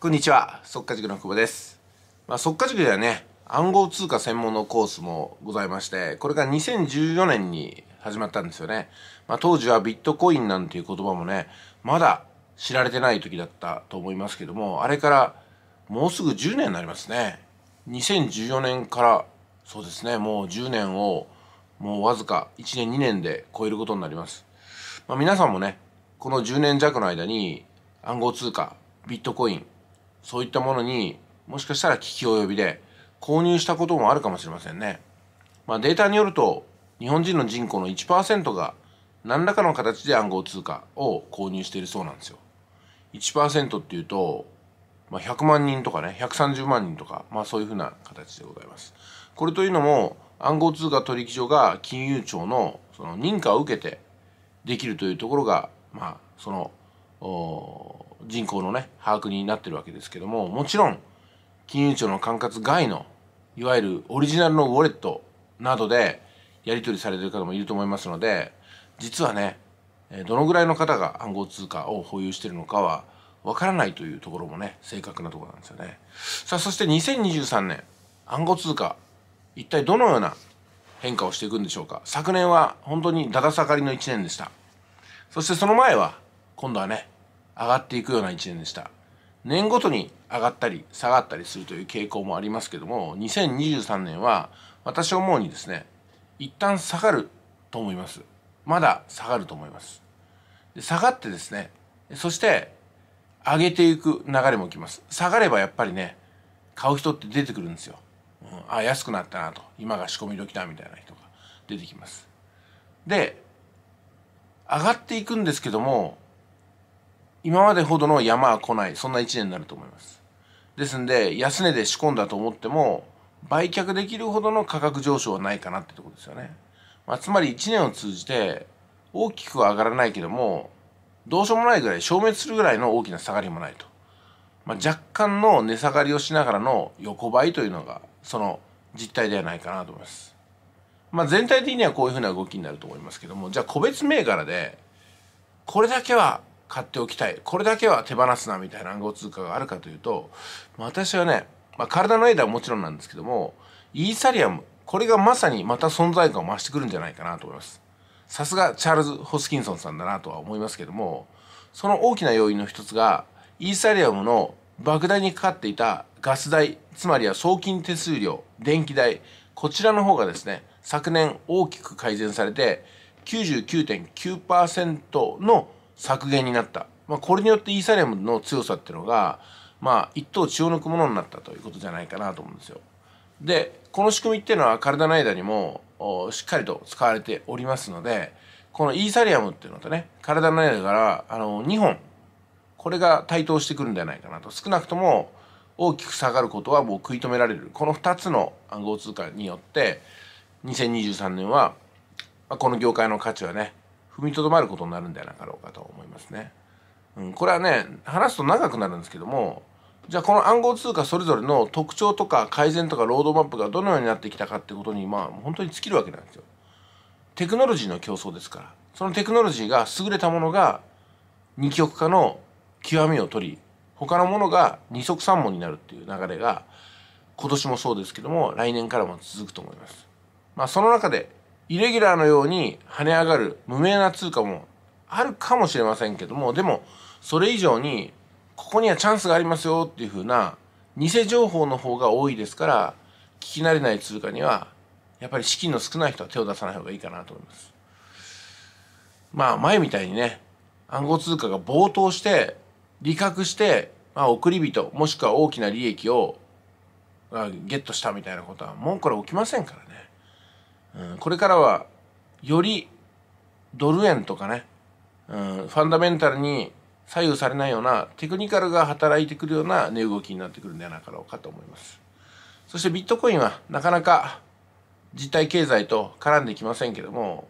こんにちは、速化塾の久保です。まあ、速化塾ではね、暗号通貨専門のコースもございまして、これが2014年に始まったんですよね。まあ、当時はビットコインなんていう言葉もね、まだ知られてない時だったと思いますけども、あれからもうすぐ10年になりますね。2014年から、そうですね、もう10年を、もうわずか1年2年で超えることになります。まあ、皆さんもね、この10年弱の間に暗号通貨、ビットコイン、そういったものにもしかしたら聞き及びで購入したこともあるかもしれませんね。まあ、データによると日本人の人口の1%が何らかの形で暗号通貨を購入しているそうなんですよ。1%っていうと、まあ、100万人とかね130万人とか、まあ、そういうふうな形でございます。これというのも暗号通貨取引所が金融庁のその認可を受けてできるというところが、まあ、その人口のね把握になってるわけですけどももちろん金融庁の管轄外のいわゆるオリジナルのウォレットなどでやり取りされてる方もいると思いますので実はねどのぐらいの方が暗号通貨を保有してるのかはわからないというところもね正確なところなんですよねさあそして2023年暗号通貨一体どのような変化をしていくんでしょうか昨年は本当にだだ下がりの1年でしたそしてその前は今度はね上がっていくような1年でした年ごとに上がったり下がったりするという傾向もありますけども2023年は私思うにですね一旦下がると思いますまだ下がると思いますで下がってですねそして上げていく流れも来ます下がればやっぱりね買う人って出てくるんですよ、うん、あ安くなったなと今が仕込み時だみたいな人が出てきますで上がっていくんですけども今までほどの山は来ない、そんな一年になると思います。ですんで、安値で仕込んだと思っても、売却できるほどの価格上昇はないかなってとこですよね。まあ、つまり一年を通じて、大きくは上がらないけども、どうしようもないぐらい、消滅するぐらいの大きな下がりもないと。まあ、若干の値下がりをしながらの横ばいというのが、その実態ではないかなと思います。まあ、全体的にはこういうふうな動きになると思いますけども、じゃあ個別銘柄で、これだけは買っておきたいこれだけは手放すなみたいな暗号通貨があるかというと私はね、まあ、体の間はもちろんなんですけどもイーサリアムこれがまさにまた存在感を増してくるんじゃないかなと思いますさすがチャールズ・ホスキンソンさんだなとは思いますけどもその大きな要因の一つがイーサリアムの莫大にかかっていたガス代つまりは送金手数料電気代こちらの方がですね昨年大きく改善されて99.9%の削減になった、まあ、これによってイーサリアムの強さっていうのが、まあ、一等血を抜くものになったということじゃないかなと思うんですよ。でこの仕組みっていうのは体の間にもしっかりと使われておりますのでこのイーサリアムっていうのとね体の間からあの2本これが対等してくるんじゃないかなと少なくとも大きく下がることはもう食い止められるこの2つの暗号通貨によって2023年はこの業界の価値はね踏みとどまることになるんではなかろうかと思いますね。うん、これはね話すと長くなるんですけどもじゃあこの暗号通貨それぞれの特徴とか改善とかロードマップがどのようになってきたかってことにまあ本当に尽きるわけなんですよ。テクノロジーの競争ですからそのテクノロジーが優れたものが二極化の極みを取り他のものが二足三門になるっていう流れが今年もそうですけども来年からも続くと思います。まあ、その中でイレギュラーのように跳ね上がる無名な通貨もあるかもしれませんけども、でも、それ以上に、ここにはチャンスがありますよっていう風な、偽情報の方が多いですから、聞き慣れない通貨には、やっぱり資金の少ない人は手を出さない方がいいかなと思います。まあ、前みたいにね、暗号通貨が暴騰して、利確して、まあ、送り人、もしくは大きな利益を、ゲットしたみたいなことは、もうこれ起きませんからね。うん、これからはよりドル円とかね、うん、ファンダメンタルに左右されないようなテクニカルが働いてくるような値動きになってくるんではなかろうかと思います。そしてビットコインはなかなか実体経済と絡んできませんけども、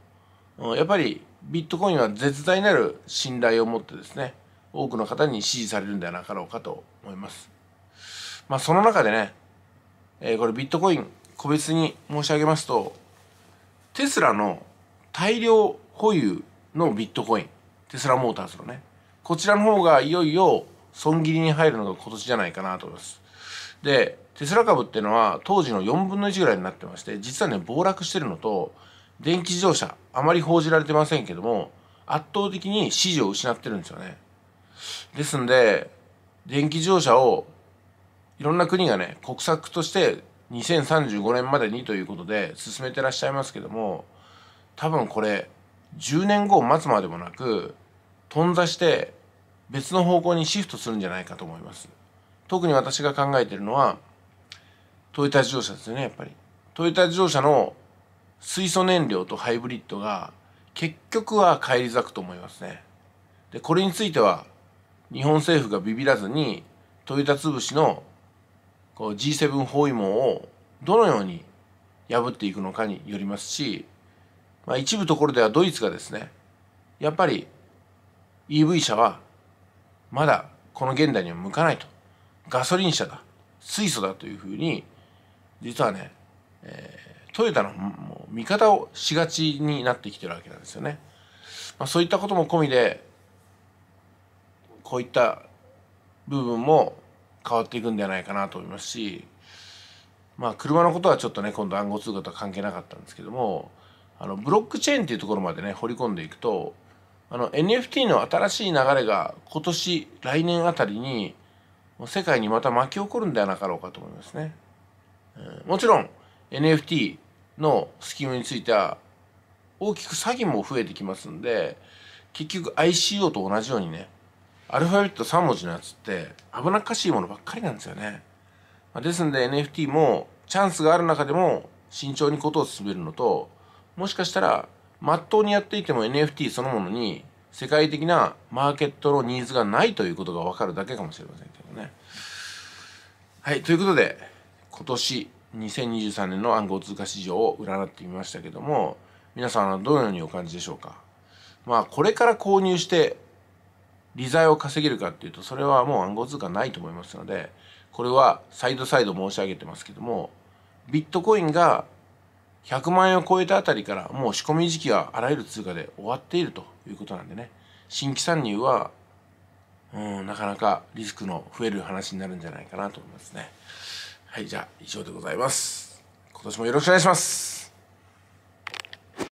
やっぱりビットコインは絶大なる信頼を持ってですね、多くの方に支持されるんではなかろうかと思います。まあその中でね、えー、これビットコイン個別に申し上げますと、テスラの大量保有のビットコインテスラモーターズのねこちらの方がいよいよ損切りに入るのが今年じゃないかなと思いますでテスラ株っていうのは当時の4分の1ぐらいになってまして実はね暴落してるのと電気自動車あまり報じられてませんけども圧倒的に支持を失ってるんですよねですんで電気自動車をいろんな国がね国策として2035年までにということで進めてらっしゃいますけども多分これ10年後を待つまでもなく頓挫して別の方向にシフトするんじゃないかと思います。特に私が考えてるのはトヨタ自動車ですよねやっぱり。トヨタ自動車の水素燃料とハイブリッドが結局は返り咲くと思いますね。でこれについては日本政府がビビらずにトヨタ潰しのこ G7 包囲網をどのように破っていくのかによりますし、まあ、一部ところではドイツがですねやっぱり EV 車はまだこの現代には向かないとガソリン車だ水素だというふうに実はね、えー、トヨタのもう味方をしがちになってきてるわけなんですよね。まあ、そういったことも込みでこういった部分も変わっていくんじゃないかなと思いますしまあ車のことはちょっとね今度暗号通貨とは関係なかったんですけどもあのブロックチェーンっていうところまでね掘り込んでいくとあの NFT の新しい流れが今年来年あたりに世界にまた巻き起こるんではなかろうかと思いますね。もちろん NFT のスキームについては大きく詐欺も増えてきますんで結局 ICO と同じようにねアルファベット3文字のやつって危なっかしいものばっかりなんですよね。ですんで NFT もチャンスがある中でも慎重にことを進めるのともしかしたらまっとうにやっていても NFT そのものに世界的なマーケットのニーズがないということが分かるだけかもしれませんけどね。はい、ということで今年2023年の暗号通貨市場を占ってみましたけども皆さんはどのようにお感じでしょうかまあこれから購入して利罪を稼げるかっていうとそれはもう暗号通貨ないと思いますのでこれはサイドサイド申し上げてますけどもビットコインが100万円を超えたあたりからもう仕込み時期はあらゆる通貨で終わっているということなんでね新規参入はうんなかなかリスクの増える話になるんじゃないかなと思いますねはいじゃあ以上でございます今年もよろしくお願いします